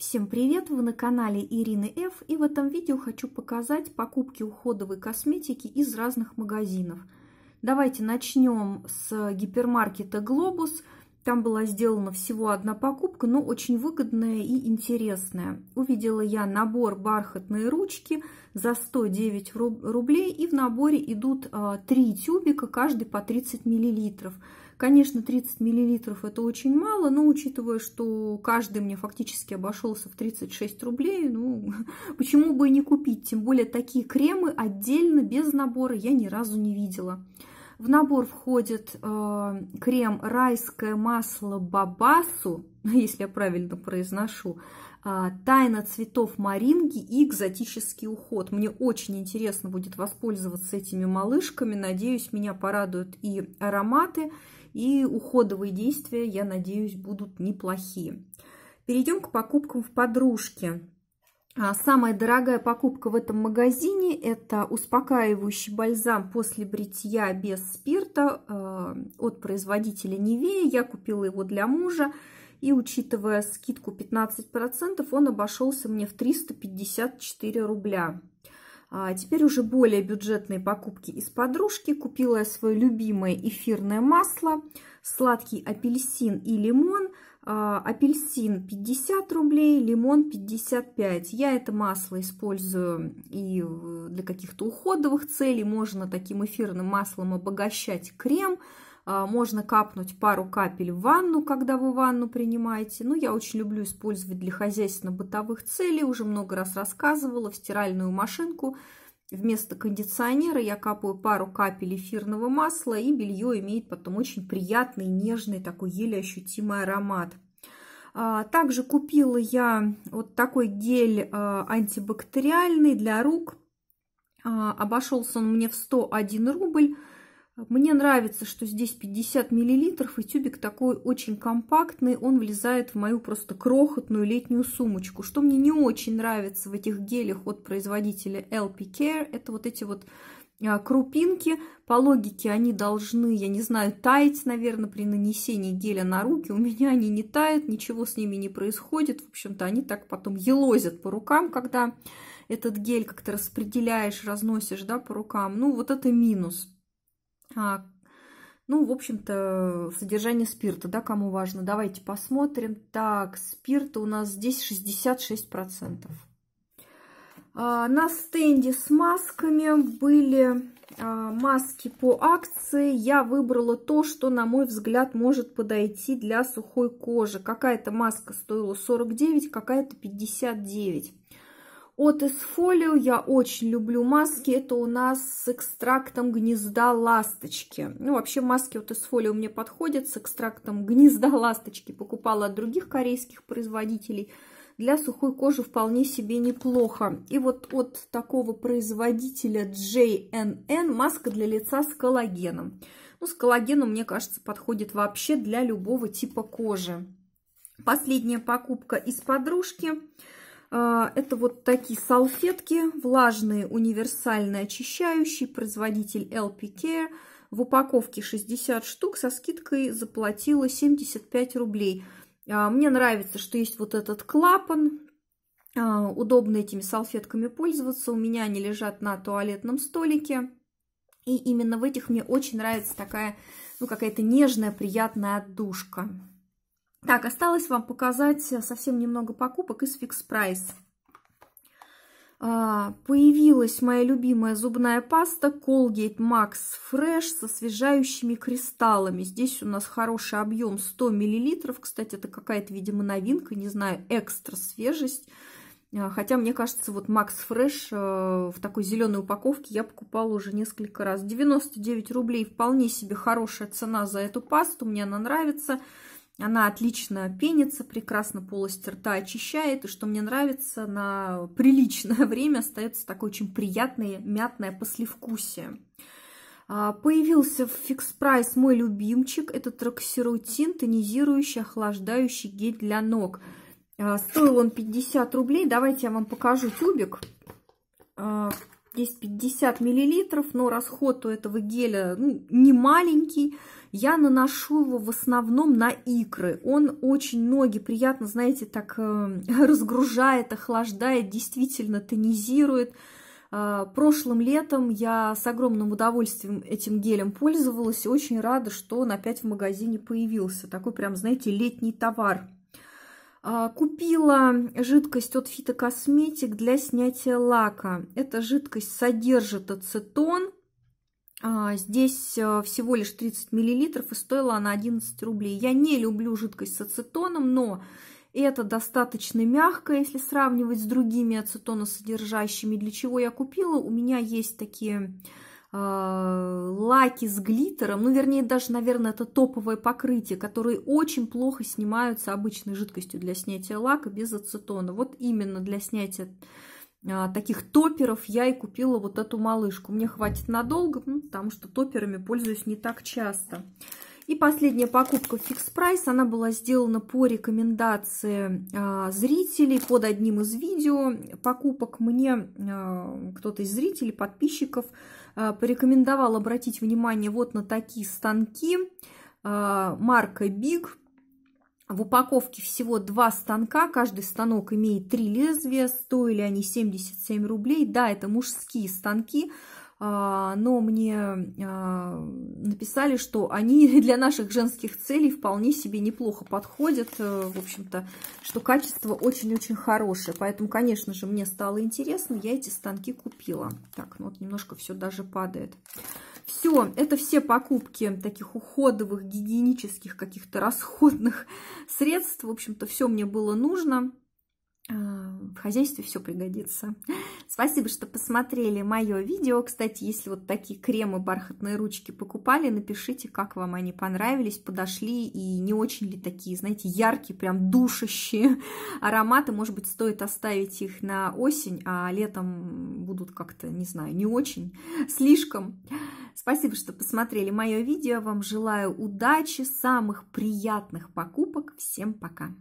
Всем привет! Вы на канале Ирины Ф и в этом видео хочу показать покупки уходовой косметики из разных магазинов. Давайте начнем с гипермаркета Глобус. Там была сделана всего одна покупка, но очень выгодная и интересная. Увидела я набор бархатные ручки за 109 рублей и в наборе идут а, три тюбика, каждый по 30 миллилитров. Конечно, 30 миллилитров это очень мало, но учитывая, что каждый мне фактически обошелся в 36 рублей, ну, почему бы и не купить? Тем более такие кремы отдельно, без набора, я ни разу не видела. В набор входит э, крем райское масло бабасу, если я правильно произношу, а, «Тайна цветов маринги» и «Экзотический уход». Мне очень интересно будет воспользоваться этими малышками. Надеюсь, меня порадуют и ароматы, и уходовые действия, я надеюсь, будут неплохие. Перейдем к покупкам в подружке. А, самая дорогая покупка в этом магазине – это успокаивающий бальзам после бритья без спирта а, от производителя Невея. Я купила его для мужа. И учитывая скидку 15%, он обошелся мне в 354 рубля. А теперь уже более бюджетные покупки из подружки. Купила я свое любимое эфирное масло, сладкий апельсин и лимон. А, апельсин 50 рублей, лимон 55. Я это масло использую и для каких-то уходовых целей. Можно таким эфирным маслом обогащать крем. А, можно капнуть пару капель в ванну, когда вы ванну принимаете. Ну, я очень люблю использовать для хозяйственно-бытовых целей. Уже много раз рассказывала в стиральную машинку. Вместо кондиционера я капаю пару капель эфирного масла, и белье имеет потом очень приятный, нежный, такой еле ощутимый аромат. А, также купила я вот такой гель а, антибактериальный для рук. Обошелся он мне в 101 рубль. Мне нравится, что здесь 50 миллилитров, и тюбик такой очень компактный, он влезает в мою просто крохотную летнюю сумочку. Что мне не очень нравится в этих гелях от производителя LP Care, это вот эти вот а, крупинки. По логике они должны, я не знаю, таять, наверное, при нанесении геля на руки. У меня они не тают, ничего с ними не происходит. В общем-то, они так потом елозят по рукам, когда этот гель как-то распределяешь, разносишь да, по рукам. Ну, вот это минус. А, ну, в общем-то, содержание спирта, да, кому важно. Давайте посмотрим. Так, спирта у нас здесь 66%. А, на стенде с масками были а, маски по акции. Я выбрала то, что, на мой взгляд, может подойти для сухой кожи. Какая-то маска стоила 49, какая-то 59. От Эсфолио я очень люблю маски. Это у нас с экстрактом гнезда ласточки. Ну, вообще маски от Эсфолио мне подходят с экстрактом гнезда ласточки. Покупала от других корейских производителей. Для сухой кожи вполне себе неплохо. И вот от такого производителя JNN маска для лица с коллагеном. Ну, с коллагеном, мне кажется, подходит вообще для любого типа кожи. Последняя покупка из подружки – а, это вот такие салфетки, влажные, универсальные, очищающие, производитель LP Care. В упаковке 60 штук, со скидкой заплатила 75 рублей. А, мне нравится, что есть вот этот клапан, а, удобно этими салфетками пользоваться. У меня они лежат на туалетном столике. И именно в этих мне очень нравится такая, ну, какая-то нежная, приятная отдушка. Так, осталось вам показать э, совсем немного покупок из фикс прайс. Появилась моя любимая зубная паста Colgate Max Fresh со освежающими кристаллами. Здесь у нас хороший объем 100 мл. Кстати, это какая-то, видимо, новинка, не знаю, экстра свежесть. А, хотя, мне кажется, вот Max Fresh э, в такой зеленой упаковке я покупала уже несколько раз. 99 рублей вполне себе хорошая цена за эту пасту, мне она нравится. Она отлично пенится, прекрасно полость рта очищает. И что мне нравится, на приличное время остается такое очень приятное мятное послевкусие. А, появился в фикс прайс мой любимчик. Это троксирутин, тонизирующий, охлаждающий гель для ног. А, стоил он 50 рублей. Давайте я вам покажу тюбик. А, есть 50 миллилитров, но расход у этого геля ну, не маленький. Я наношу его в основном на икры. Он очень ноги приятно, знаете, так э, разгружает, охлаждает, действительно тонизирует. Э, прошлым летом я с огромным удовольствием этим гелем пользовалась и очень рада, что он опять в магазине появился. Такой прям, знаете, летний товар. А, купила жидкость от фитокосметик для снятия лака. Эта жидкость содержит ацетон. А, здесь э, всего лишь 30 мл и стоила она 11 рублей. Я не люблю жидкость с ацетоном, но это достаточно мягко, если сравнивать с другими ацетоносодержащими. Для чего я купила? У меня есть такие Э, лаки с глиттером, ну, вернее, даже, наверное, это топовое покрытие, которые очень плохо снимаются обычной жидкостью для снятия лака без ацетона. Вот именно для снятия э, таких топеров я и купила вот эту малышку. Мне хватит надолго, ну, потому что топерами пользуюсь не так часто. И последняя покупка в фикс прайс, она была сделана по рекомендации э, зрителей под одним из видео покупок. Мне э, кто-то из зрителей, подписчиков э, а, порекомендовал обратить внимание вот на такие станки а, марка Big. В упаковке всего два станка, каждый станок имеет три лезвия, стоили они 77 рублей. Да, это мужские станки, а, но мне а, написали, что они для наших женских целей вполне себе неплохо подходят, э, в общем-то, что качество очень-очень хорошее. Поэтому, конечно же, мне стало интересно, я эти станки купила. Так, ну вот немножко все даже падает. Все, это все покупки таких уходовых, гигиенических, каких-то расходных средств. В общем-то, все мне было нужно. А, в хозяйстве все пригодится. Спасибо, что посмотрели мое видео. Кстати, если вот такие кремы бархатные ручки покупали, напишите, как вам они понравились, подошли и не очень ли такие, знаете, яркие, прям душащие ароматы. Может быть, стоит оставить их на осень, а летом будут как-то, не знаю, не очень, слишком. Спасибо, что посмотрели мое видео. Вам желаю удачи, самых приятных покупок. Всем пока!